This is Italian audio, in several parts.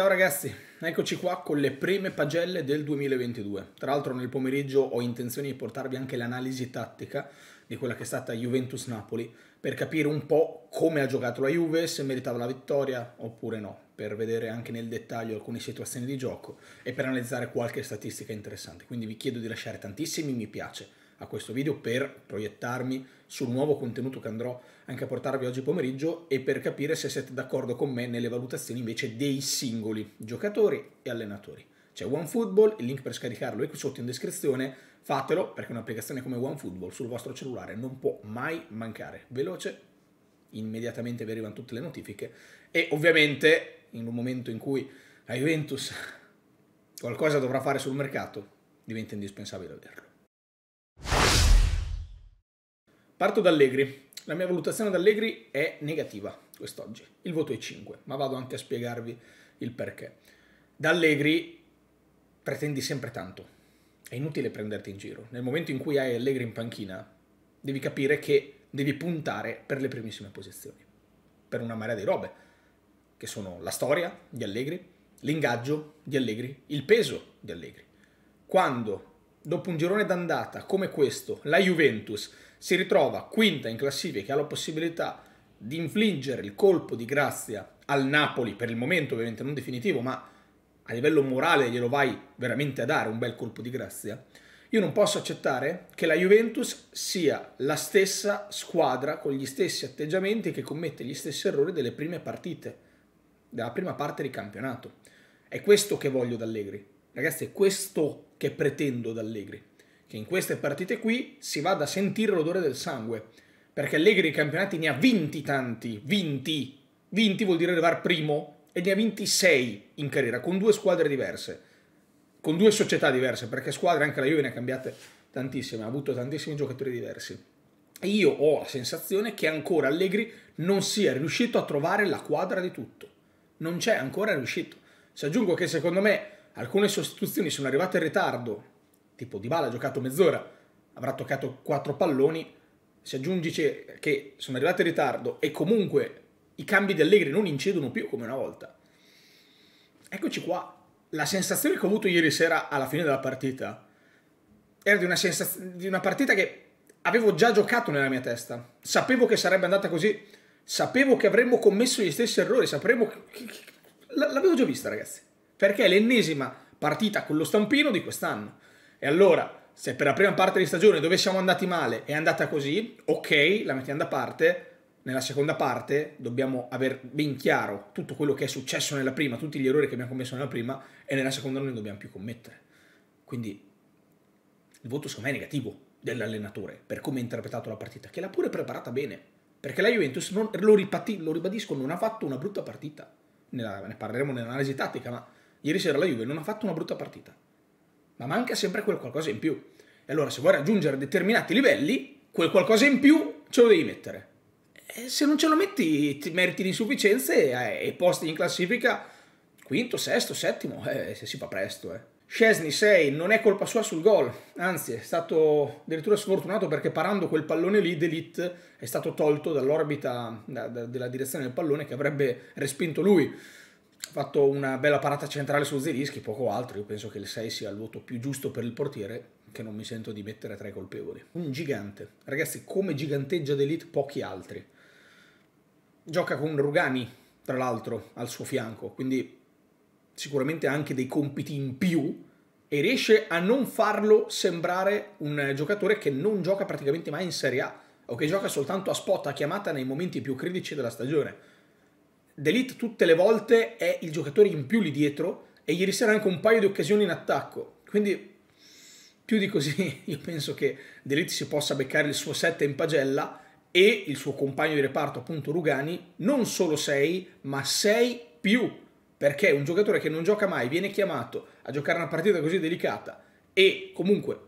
Ciao ragazzi, eccoci qua con le prime pagelle del 2022. Tra l'altro nel pomeriggio ho intenzione di portarvi anche l'analisi tattica di quella che è stata Juventus-Napoli per capire un po' come ha giocato la Juve, se meritava la vittoria oppure no, per vedere anche nel dettaglio alcune situazioni di gioco e per analizzare qualche statistica interessante. Quindi vi chiedo di lasciare tantissimi mi piace a questo video per proiettarmi sul nuovo contenuto che andrò anche a portarvi oggi pomeriggio e per capire se siete d'accordo con me nelle valutazioni invece dei singoli giocatori e allenatori. C'è OneFootball, il link per scaricarlo è qui sotto in descrizione, fatelo perché un'applicazione come OneFootball sul vostro cellulare non può mai mancare. Veloce, immediatamente vi arrivano tutte le notifiche e ovviamente in un momento in cui la Juventus qualcosa dovrà fare sul mercato, diventa indispensabile averlo. Parto da Allegri. La mia valutazione ad Allegri è negativa quest'oggi. Il voto è 5, ma vado anche a spiegarvi il perché. Da Allegri pretendi sempre tanto. È inutile prenderti in giro. Nel momento in cui hai Allegri in panchina, devi capire che devi puntare per le primissime posizioni. Per una marea di robe, che sono la storia di Allegri, l'ingaggio di Allegri, il peso di Allegri. Quando, dopo un girone d'andata come questo, la Juventus si ritrova quinta in classifica e ha la possibilità di infliggere il colpo di grazia al Napoli, per il momento ovviamente non definitivo, ma a livello morale glielo vai veramente a dare un bel colpo di grazia, io non posso accettare che la Juventus sia la stessa squadra con gli stessi atteggiamenti che commette gli stessi errori delle prime partite, della prima parte di campionato. È questo che voglio da Allegri. Ragazzi, è questo che pretendo da Allegri che in queste partite qui si vada a sentire l'odore del sangue, perché Allegri i campionati ne ha vinti tanti, vinti, vinti vuol dire arrivare primo, e ne ha vinti sei in carriera, con due squadre diverse, con due società diverse, perché squadre anche la Juve ne ha cambiate tantissime, ha avuto tantissimi giocatori diversi. E io ho la sensazione che ancora Allegri non sia riuscito a trovare la quadra di tutto. Non c'è ancora riuscito. Se aggiungo che secondo me alcune sostituzioni sono arrivate in ritardo tipo Di Bala ha giocato mezz'ora, avrà toccato quattro palloni, se aggiungi che sono arrivati in ritardo e comunque i cambi di Allegri non incedono più come una volta. Eccoci qua. La sensazione che ho avuto ieri sera alla fine della partita era di una, di una partita che avevo già giocato nella mia testa. Sapevo che sarebbe andata così, sapevo che avremmo commesso gli stessi errori, sapevo che... L'avevo già vista, ragazzi. Perché è l'ennesima partita con lo stampino di quest'anno. E allora, se per la prima parte di stagione dove siamo andati male è andata così, ok, la mettiamo da parte. Nella seconda parte dobbiamo aver ben chiaro tutto quello che è successo nella prima, tutti gli errori che abbiamo commesso nella prima e nella seconda non ne dobbiamo più commettere. Quindi il voto secondo me è negativo dell'allenatore per come ha interpretato la partita, che l'ha pure preparata bene, perché la Juventus, non, lo, ripati, lo, ribadisco, non ha fatto una brutta partita. Nella, ne parleremo nell'analisi tattica, ma ieri sera la Juve non ha fatto una brutta partita ma manca sempre quel qualcosa in più. E allora se vuoi raggiungere determinati livelli, quel qualcosa in più ce lo devi mettere. E se non ce lo metti, ti meriti l'insufficienza e, eh, posti in classifica quinto, sesto, settimo, eh, se si fa presto. Eh. Scesni 6 non è colpa sua sul gol, anzi è stato addirittura sfortunato perché parando quel pallone lì D'Elite è stato tolto dall'orbita da, da, della direzione del pallone che avrebbe respinto lui fatto una bella parata centrale su Zelischi, poco altro, io penso che il 6 sia il voto più giusto per il portiere, che non mi sento di mettere tra i colpevoli. Un gigante, ragazzi, come giganteggia d'elite pochi altri. Gioca con Rugani, tra l'altro, al suo fianco, quindi sicuramente ha anche dei compiti in più, e riesce a non farlo sembrare un giocatore che non gioca praticamente mai in Serie A, o che gioca soltanto a spot, a chiamata nei momenti più critici della stagione D'Elite tutte le volte è il giocatore in più lì dietro e ieri sera anche un paio di occasioni in attacco. Quindi più di così io penso che D'Elite si possa beccare il suo 7 in pagella e il suo compagno di reparto appunto Rugani non solo 6 ma 6 più perché un giocatore che non gioca mai viene chiamato a giocare una partita così delicata e comunque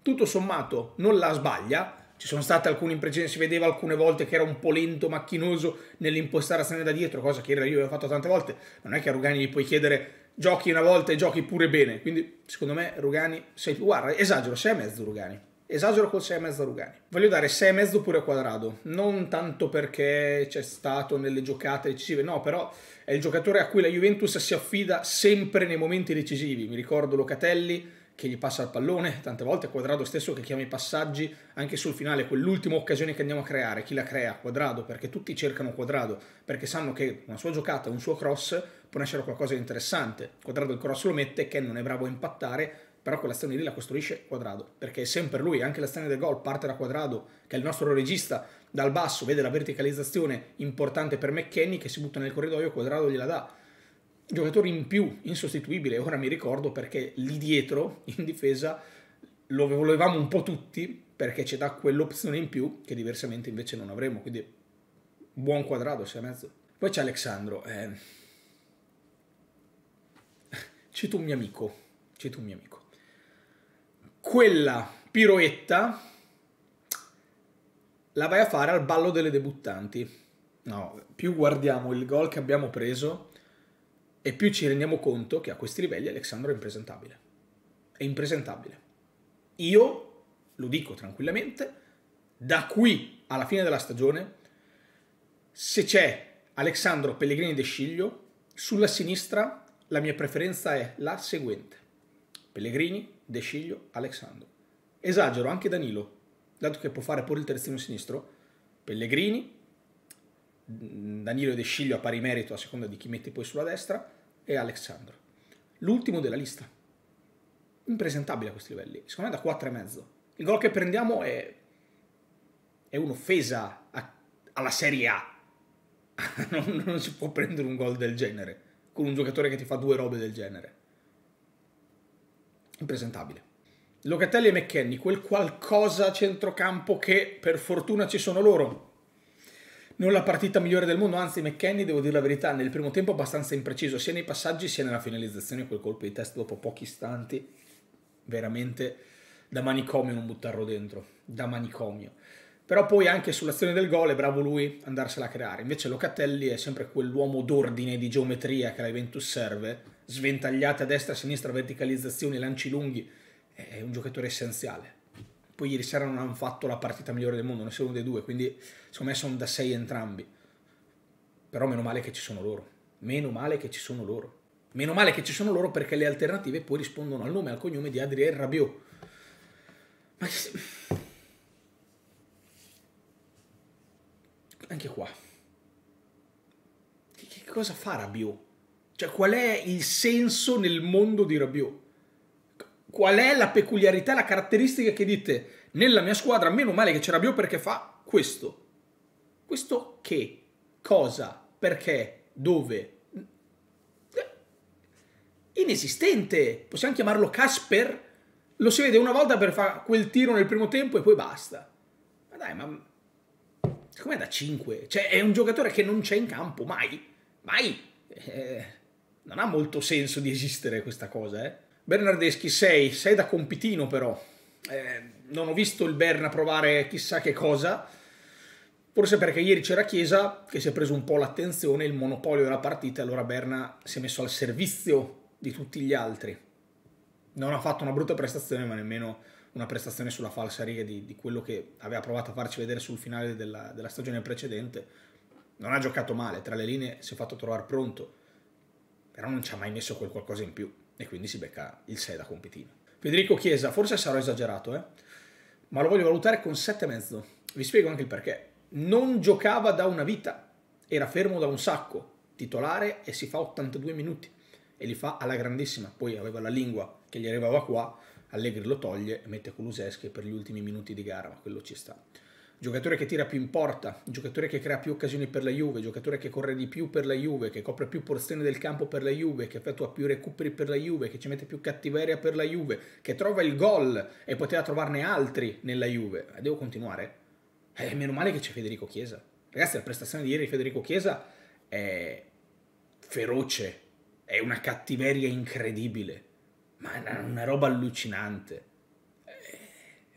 tutto sommato non la sbaglia ci sono state alcune impressioni, si vedeva alcune volte che era un po' lento, macchinoso nell'impostare azione da dietro, cosa che io avevo fatto tante volte. Non è che a Rugani gli puoi chiedere giochi una volta e giochi pure bene. Quindi, secondo me, Rugani, sei, guarda, esagero, sei a mezzo Rugani. Esagero col e mezzo Rugani. Voglio dare e mezzo pure a Quadrado, non tanto perché c'è stato nelle giocate decisive, no, però è il giocatore a cui la Juventus si affida sempre nei momenti decisivi. Mi ricordo Locatelli, che gli passa il pallone, tante volte è Quadrado stesso che chiama i passaggi, anche sul finale, quell'ultima occasione che andiamo a creare, chi la crea? Quadrado, perché tutti cercano Quadrado, perché sanno che una sua giocata, un suo cross può nascere qualcosa di interessante. Quadrado il cross lo mette, Ken non è bravo a impattare, però quell'azione lì la costruisce Quadrado, perché è sempre lui, anche l'azione del gol parte da Quadrado, che è il nostro regista, dal basso vede la verticalizzazione importante per McKenny che si butta nel corridoio, Quadrado gliela dà giocatore in più, insostituibile, ora mi ricordo perché lì dietro in difesa lo volevamo un po' tutti perché ci dà quell'opzione in più che diversamente invece non avremo, quindi buon quadrato, sei mezzo. Poi c'è Alexandro. eh... c'è tu un mio amico, c'è tu un mio amico. Quella piroetta la vai a fare al ballo delle debuttanti. No, più guardiamo il gol che abbiamo preso e più ci rendiamo conto che a questi livelli Alexandro è impresentabile. È impresentabile. Io, lo dico tranquillamente, da qui alla fine della stagione, se c'è Alexandro Pellegrini De Sciglio, sulla sinistra la mia preferenza è la seguente. Pellegrini, De Sciglio, Alexandro. Esagero anche Danilo, dato che può fare pure il terzino sinistro. Pellegrini, Danilo De Sciglio a pari merito a seconda di chi metti poi sulla destra e Alexandro. L'ultimo della lista. Impresentabile a questi livelli. Secondo me da 4,5. Il gol che prendiamo è, è un'offesa a... alla Serie A. non, non si può prendere un gol del genere con un giocatore che ti fa due robe del genere. Impresentabile. Locatelli e McKenny, quel qualcosa a centrocampo che per fortuna ci sono loro non la partita migliore del mondo, anzi McKenny, devo dire la verità, nel primo tempo abbastanza impreciso, sia nei passaggi sia nella finalizzazione, quel colpo di testa dopo pochi istanti, veramente da manicomio non buttarlo dentro, da manicomio. Però poi anche sull'azione del gol è bravo lui andarsela a creare. Invece Locatelli è sempre quell'uomo d'ordine di geometria che la Juventus serve, sventagliate a destra, a sinistra, verticalizzazioni, lanci lunghi, è un giocatore essenziale poi ieri sera non hanno fatto la partita migliore del mondo, nessuno dei due, quindi secondo me sono da 6 entrambi. Però meno male che ci sono loro, meno male che ci sono loro. Meno male che ci sono loro perché le alternative poi rispondono al nome e al cognome di Adrien Rabiot. Ma... Anche qua. Che, che cosa fa Rabiot? Cioè qual è il senso nel mondo di Rabiot? qual è la peculiarità, la caratteristica che dite nella mia squadra, meno male che c'era Bio perché fa questo. Questo che, cosa, perché, dove. Eh, inesistente, possiamo chiamarlo Casper? Lo si vede una volta per fare quel tiro nel primo tempo e poi basta. Ma dai, ma... Com'è da 5? Cioè, è un giocatore che non c'è in campo, mai. Mai. Eh, non ha molto senso di esistere questa cosa, eh. Bernardeschi 6, 6 da compitino però. Eh, non ho visto il Berna provare chissà che cosa, forse perché ieri c'era Chiesa che si è preso un po' l'attenzione, il monopolio della partita, allora Berna si è messo al servizio di tutti gli altri. Non ha fatto una brutta prestazione, ma nemmeno una prestazione sulla falsariga di, di quello che aveva provato a farci vedere sul finale della, della stagione precedente. Non ha giocato male, tra le linee si è fatto trovare pronto, però non ci ha mai messo quel qualcosa in più e quindi si becca il 6 da compitino. Federico Chiesa, forse sarò esagerato, eh? ma lo voglio valutare con 7,5. Vi spiego anche il perché. Non giocava da una vita, era fermo da un sacco, titolare e si fa 82 minuti e li fa alla grandissima. Poi aveva la lingua che gli arrivava qua, Allegri lo toglie e mette Kuluseschi per gli ultimi minuti di gara, ma quello ci sta giocatore che tira più in porta, giocatore che crea più occasioni per la Juve, giocatore che corre di più per la Juve, che copre più porzioni del campo per la Juve, che effettua più recuperi per la Juve, che ci mette più cattiveria per la Juve, che trova il gol e poteva trovarne altri nella Juve. Eh, devo continuare? Eh, meno male che c'è Federico Chiesa. Ragazzi, la prestazione di ieri di Federico Chiesa è feroce, è una cattiveria incredibile, ma è una, roba allucinante. Eh,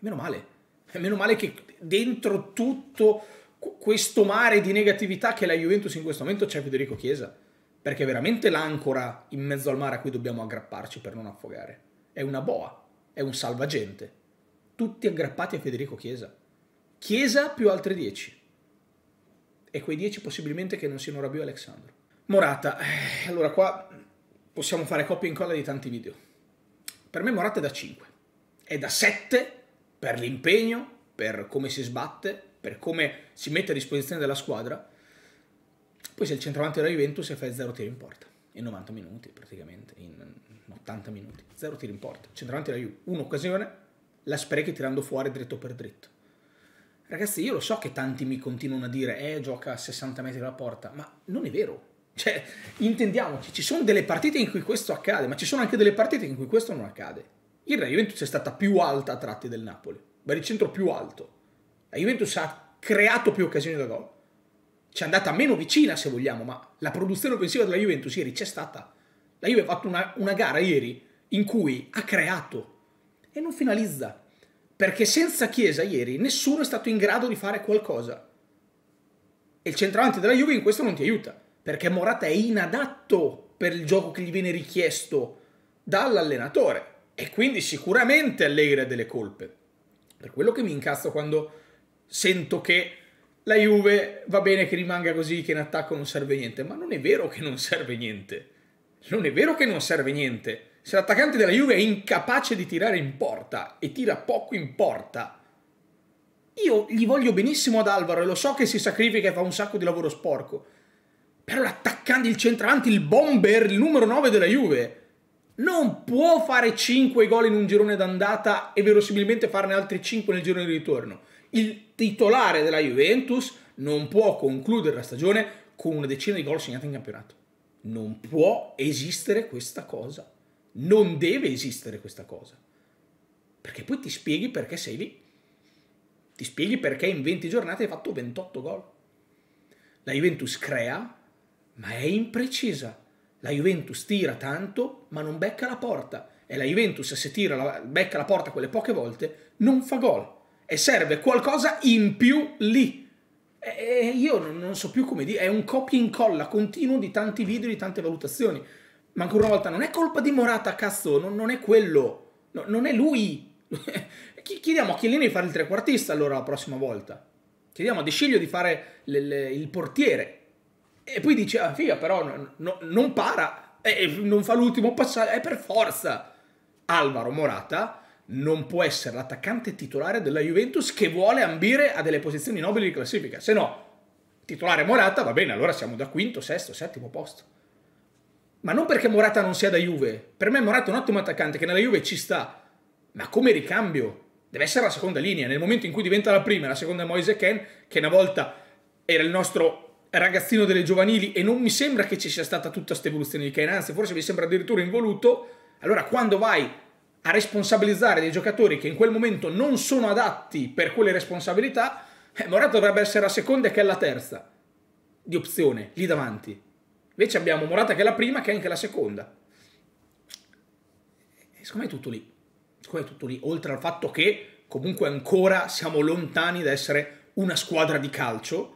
meno male. Eh, meno male che dentro tutto questo mare di negatività che la Juventus in questo momento c'è Federico Chiesa, perché è veramente l'ancora in mezzo al mare a cui dobbiamo aggrapparci per non affogare. È una boa, è un salvagente. Tutti aggrappati a Federico Chiesa. Chiesa più altri dieci. E quei dieci possibilmente che non siano Rabiu e Alexandro. Morata, eh, allora qua possiamo fare copia e incolla di tanti video. Per me Morata è da 5. È da 7 per l'impegno, per come si sbatte, per come si mette a disposizione della squadra. Poi se il centravanti della Juventus e fai zero tiri in porta, in 90 minuti praticamente, in 80 minuti, zero tiri in porta. Centravanti della Juventus, un'occasione, la sprechi tirando fuori dritto per dritto. Ragazzi, io lo so che tanti mi continuano a dire, eh, gioca a 60 metri dalla porta, ma non è vero. Cioè, intendiamoci, ci sono delle partite in cui questo accade, ma ci sono anche delle partite in cui questo non accade. Ieri la Juventus è stata più alta a tratti del Napoli, baricentro più alto. La Juventus ha creato più occasioni da gol. Ci è andata meno vicina, se vogliamo, ma la produzione offensiva della Juventus ieri c'è stata. La Juve ha fatto una, una gara ieri in cui ha creato e non finalizza. Perché senza Chiesa ieri nessuno è stato in grado di fare qualcosa. E il centravanti della Juve in questo non ti aiuta, perché Morata è inadatto per il gioco che gli viene richiesto dall'allenatore. E quindi sicuramente Allegri ha delle colpe. Per quello che mi incazzo quando sento che la Juve va bene che rimanga così, che in attacco non serve niente. Ma non è vero che non serve niente. Non è vero che non serve niente. Se l'attaccante della Juve è incapace di tirare in porta e tira poco in porta, io gli voglio benissimo ad Alvaro e lo so che si sacrifica e fa un sacco di lavoro sporco. Però l'attaccante, il centravanti, il bomber, il numero 9 della Juve, non può fare 5 gol in un girone d'andata e verosimilmente farne altri 5 nel girone di ritorno. Il titolare della Juventus non può concludere la stagione con una decina di gol segnati in campionato. Non può esistere questa cosa. Non deve esistere questa cosa. Perché poi ti spieghi perché sei lì. Ti spieghi perché in 20 giornate hai fatto 28 gol. La Juventus crea, ma è imprecisa la Juventus tira tanto, ma non becca la porta. E la Juventus, se tira la, becca la porta quelle poche volte, non fa gol. E serve qualcosa in più lì. E io non so più come dire, è un copia e incolla continuo di tanti video, di tante valutazioni. Ma ancora una volta, non è colpa di Morata, cazzo, non, non è quello, no, non è lui. Chiediamo a Chiellini di fare il trequartista allora la prossima volta. Chiediamo a De Sciglio di fare il portiere. E poi dice, ah figa, però no, no, non para, e non fa l'ultimo passaggio, è per forza. Alvaro Morata non può essere l'attaccante titolare della Juventus che vuole ambire a delle posizioni nobili di classifica, se no titolare Morata, va bene, allora siamo da quinto, sesto, settimo posto. Ma non perché Morata non sia da Juve, per me Morata è un ottimo attaccante che nella Juve ci sta, ma come ricambio deve essere la seconda linea, nel momento in cui diventa la prima, la seconda è Moise Ken, che una volta era il nostro ragazzino delle giovanili e non mi sembra che ci sia stata tutta questa evoluzione di Kane, anzi forse mi sembra addirittura involuto, allora quando vai a responsabilizzare dei giocatori che in quel momento non sono adatti per quelle responsabilità, eh, Morata dovrebbe essere la seconda e che è la terza di opzione, lì davanti. Invece abbiamo Morata che è la prima, che è anche la seconda. E secondo me è tutto lì. Secondo me è tutto lì, oltre al fatto che comunque ancora siamo lontani da essere una squadra di calcio,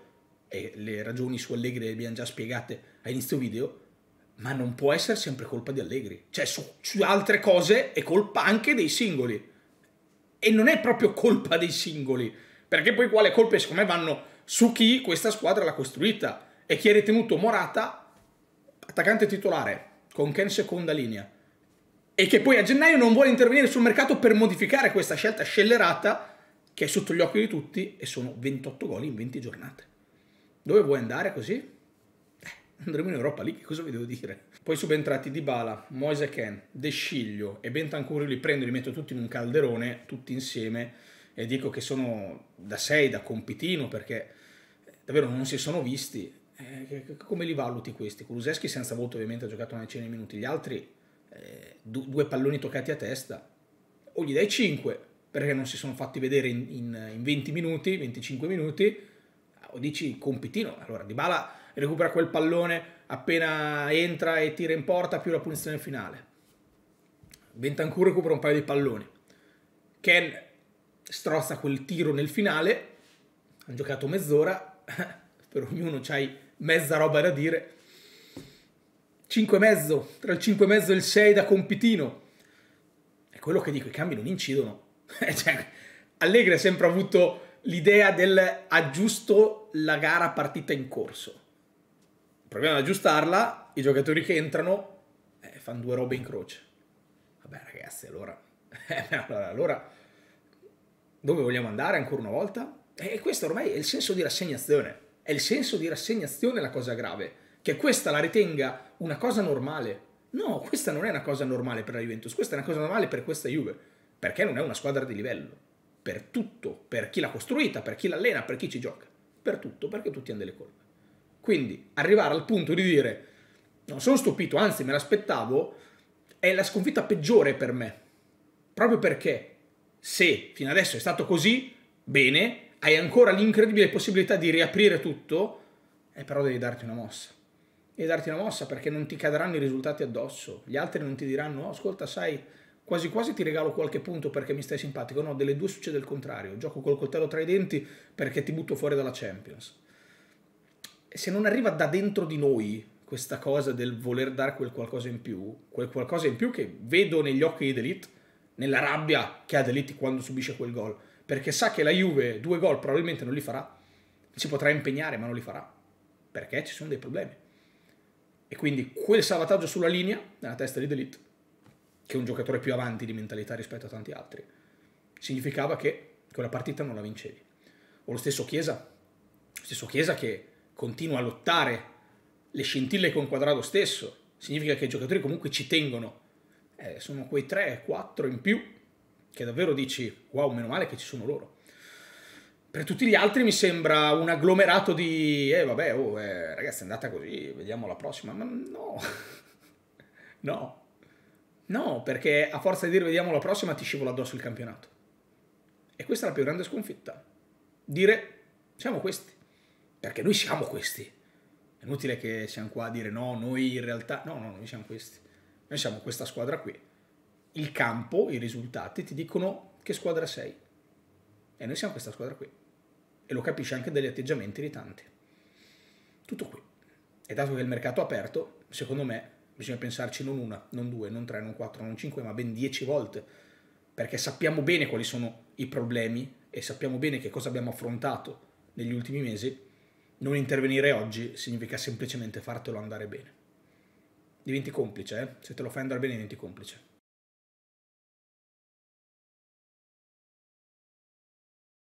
e le ragioni su Allegri le abbiamo già spiegate a inizio video, ma non può essere sempre colpa di Allegri. Cioè, su, su, altre cose è colpa anche dei singoli. E non è proprio colpa dei singoli. Perché poi quale colpe, secondo me, vanno su chi questa squadra l'ha costruita. E chi ha ritenuto Morata attaccante titolare, con Ken seconda linea. E che poi a gennaio non vuole intervenire sul mercato per modificare questa scelta scellerata che è sotto gli occhi di tutti e sono 28 gol in 20 giornate. Dove vuoi andare così? Eh, andremo in Europa lì, che cosa vi devo dire? Poi subentrati Dybala, Bala, Moise Ken, De Sciglio e Bentancur, li prendo, e li metto tutti in un calderone, tutti insieme, e dico che sono da sei, da compitino, perché eh, davvero non si sono visti. Eh, come li valuti questi? Kuluseschi senza voto ovviamente ha giocato una decina di minuti, gli altri eh, due palloni toccati a testa, o gli dai 5, perché non si sono fatti vedere in, in, in 20 minuti, 25 minuti, o dici compitino, allora Dybala recupera quel pallone appena entra e tira in porta più la punizione finale. Bentancur recupera un paio di palloni. Ken strozza quel tiro nel finale, hanno giocato mezz'ora, per ognuno c'hai mezza roba da dire. 5 e mezzo, tra il 5 e mezzo e il 6 da compitino. È quello che dico, i cambi non incidono. cioè, Allegri ha sempre avuto l'idea del aggiusto la gara partita in corso. Proviamo ad aggiustarla, i giocatori che entrano eh, fanno due robe in croce. Vabbè ragazzi, allora, eh, allora, allora dove vogliamo andare ancora una volta? E eh, questo ormai è il senso di rassegnazione. È il senso di rassegnazione la cosa grave. Che questa la ritenga una cosa normale. No, questa non è una cosa normale per la Juventus, questa è una cosa normale per questa Juve. Perché non è una squadra di livello per tutto, per chi l'ha costruita, per chi l'allena, per chi ci gioca, per tutto, perché tutti hanno delle colpe. Quindi arrivare al punto di dire non sono stupito, anzi me l'aspettavo, è la sconfitta peggiore per me. Proprio perché se fino adesso è stato così, bene, hai ancora l'incredibile possibilità di riaprire tutto, eh, però devi darti una mossa. Devi darti una mossa perché non ti cadranno i risultati addosso, gli altri non ti diranno, oh, ascolta, sai, quasi quasi ti regalo qualche punto perché mi stai simpatico, no, delle due succede il contrario, gioco col coltello tra i denti perché ti butto fuori dalla Champions. E se non arriva da dentro di noi questa cosa del voler dare quel qualcosa in più, quel qualcosa in più che vedo negli occhi di Delete, nella rabbia che ha Delete quando subisce quel gol, perché sa che la Juve due gol probabilmente non li farà, si potrà impegnare ma non li farà, perché ci sono dei problemi. E quindi quel salvataggio sulla linea, nella testa di Delete, che un giocatore più avanti di mentalità rispetto a tanti altri. Significava che quella partita non la vincevi. O lo stesso Chiesa, lo stesso Chiesa che continua a lottare le scintille con Quadrado stesso, significa che i giocatori comunque ci tengono. Eh, sono quei 3-4 in più che davvero dici wow, meno male che ci sono loro. Per tutti gli altri mi sembra un agglomerato di eh vabbè, oh, eh, ragazzi è andata così, vediamo la prossima, ma no, no, No, perché a forza di dire vediamo la prossima ti scivola addosso il campionato. E questa è la più grande sconfitta. Dire siamo questi. Perché noi siamo questi. È inutile che siamo qua a dire no, noi in realtà... No, no, noi siamo questi. Noi siamo questa squadra qui. Il campo, i risultati ti dicono che squadra sei. E noi siamo questa squadra qui. E lo capisce anche dagli atteggiamenti di tanti. Tutto qui. E dato che il mercato è aperto, secondo me bisogna pensarci non una, non due, non tre, non quattro, non cinque, ma ben dieci volte, perché sappiamo bene quali sono i problemi e sappiamo bene che cosa abbiamo affrontato negli ultimi mesi, non intervenire oggi significa semplicemente fartelo andare bene. Diventi complice, eh? se te lo fai andare bene diventi complice.